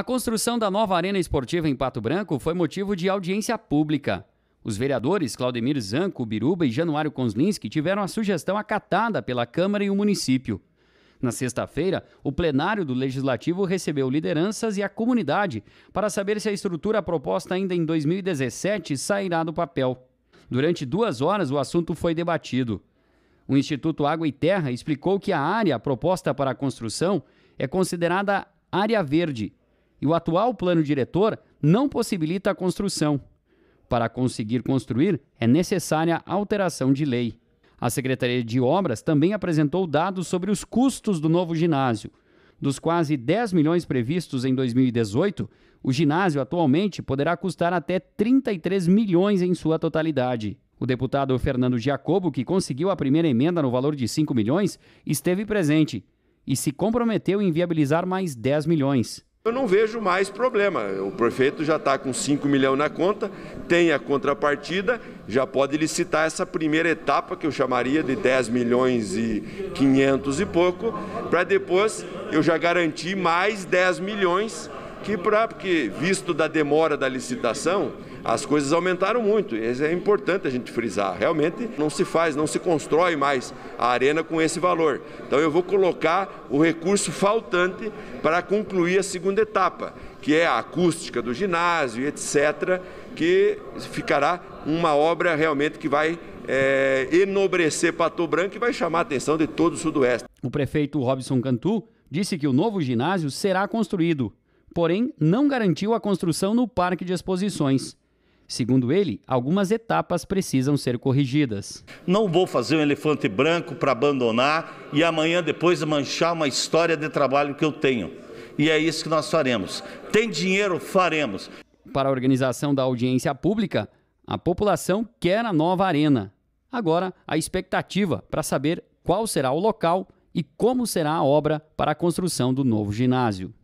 A construção da nova arena esportiva em Pato Branco foi motivo de audiência pública. Os vereadores Claudemir Zanco, Biruba e Januário Konslinski tiveram a sugestão acatada pela Câmara e o município. Na sexta-feira, o plenário do Legislativo recebeu lideranças e a comunidade para saber se a estrutura proposta ainda em 2017 sairá do papel. Durante duas horas, o assunto foi debatido. O Instituto Água e Terra explicou que a área proposta para a construção é considerada área verde e o atual plano diretor não possibilita a construção. Para conseguir construir, é necessária alteração de lei. A Secretaria de Obras também apresentou dados sobre os custos do novo ginásio. Dos quase 10 milhões previstos em 2018, o ginásio atualmente poderá custar até 33 milhões em sua totalidade. O deputado Fernando Jacobo, que conseguiu a primeira emenda no valor de 5 milhões, esteve presente e se comprometeu em viabilizar mais 10 milhões. Eu não vejo mais problema. O prefeito já está com 5 milhões na conta, tem a contrapartida, já pode licitar essa primeira etapa, que eu chamaria de 10 milhões e 500 e pouco, para depois eu já garantir mais 10 milhões aqui porque, visto da demora da licitação, as coisas aumentaram muito. Isso é importante a gente frisar. Realmente não se faz, não se constrói mais a arena com esse valor. Então eu vou colocar o recurso faltante para concluir a segunda etapa, que é a acústica do ginásio, etc., que ficará uma obra realmente que vai é, enobrecer Pato Branco e vai chamar a atenção de todo o Sudoeste. O prefeito Robson Cantu disse que o novo ginásio será construído porém, não garantiu a construção no parque de exposições. Segundo ele, algumas etapas precisam ser corrigidas. Não vou fazer um elefante branco para abandonar e amanhã depois manchar uma história de trabalho que eu tenho. E é isso que nós faremos. Tem dinheiro, faremos. Para a organização da audiência pública, a população quer a nova arena. Agora, a expectativa para saber qual será o local e como será a obra para a construção do novo ginásio.